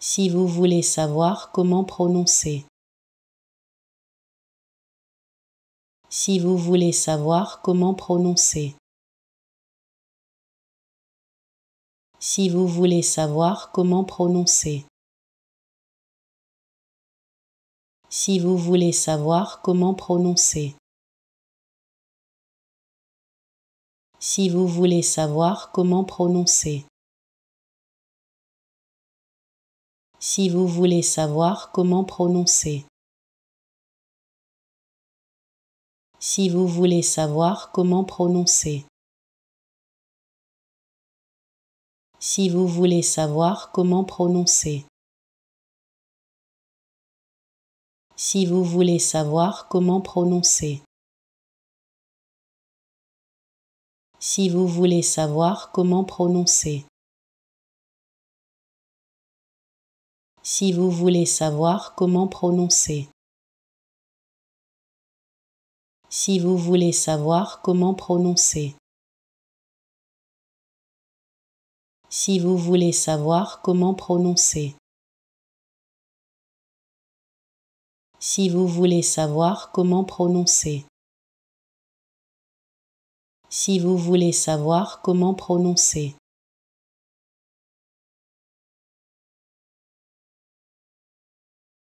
si vous voulez savoir comment prononcer. Si vous voulez savoir comment prononcer. Si vous voulez savoir comment prononcer. Si vous voulez savoir comment prononcer. Si vous voulez savoir comment prononcer. si vous voulez savoir comment prononcer. Si vous voulez savoir comment prononcer. Si vous voulez savoir comment prononcer. Si vous voulez savoir comment prononcer. Si vous voulez savoir comment prononcer. si vous voulez savoir comment prononcer. Si vous voulez savoir comment prononcer. Si vous voulez savoir comment prononcer. Si vous voulez savoir comment prononcer. Si vous voulez savoir comment prononcer.